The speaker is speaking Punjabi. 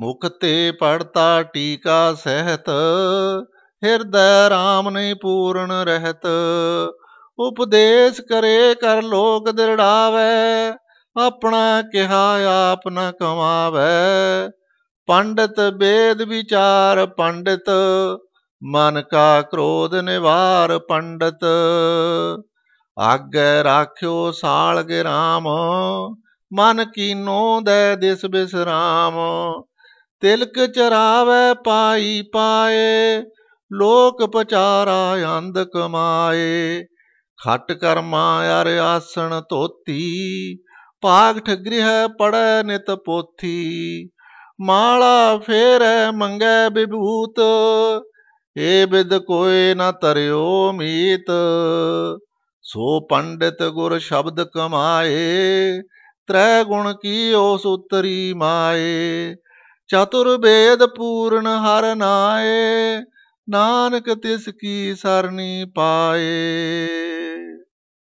ਮੁਖ ਤੇ ਪੜਤਾ ਟੀਕਾ ਸਹਿਤ ਹਿਰਦੈ RAM ਨੇ ਪੂਰਨ ਰਹਿਤ ਉਪਦੇਸ਼ ਕਰੇ ਕਰ ਲੋਕ ਦਿੜਾਵੇ ਆਪਣਾ ਕਿਹਾ ਆਪ ਨ ਕਮਾਵੇ ਪੰਡਤ ਬੇਦ ਵਿਚਾਰ ਪੰਡਤ ਮਨ ਕਾ ਕ੍ਰੋਧ ਨਿਵਾਰ ਪੰਡਤ ਆਗੇ ਰਾਖਿਓ ਸਾਲ ਗਿਰਾਮ ਮਨ ਕੀ ਦੇ ਦਿਸ ਬਿਸਰਾਮ ਤਿਲਕ ਚਰਾਵੇ ਪਾਈ ਪਾਏ ਲੋਕ ਪਚਾਰਾ ਅੰਧ ਕਮਾਏ ਖਟ ਕਰਮਾ ਅਰ ਆਸਣ ਧੋਤੀ ਪਾਗਠ ਗ੍ਰਹਿ ਪੜੈ ਨਿਤ ਪੋਥੀ ਮਾਲਾ ਫੇਰ ਮੰਗੇ ਬਿਭੂਤ ਏ ਬਿਦ ਕੋਏ ਨ ਤਰਿਓ ਮੀਤ ਸੋ ਪੰਡਿਤ ਗੁਰ ਸ਼ਬਦ ਕਮਾਏ ਤ੍ਰੈ ਗੁਣ ਕੀ ਉਸ ਉਤਰੀ ਮਾਏ ਚਤੁਰ ਭੇਦ ਪੂਰਨ ਹਰ ਨਾਏ ਨਾਨਕ ਤਿਸ ਕੀ ਸਰਨੀ ਪਾਏ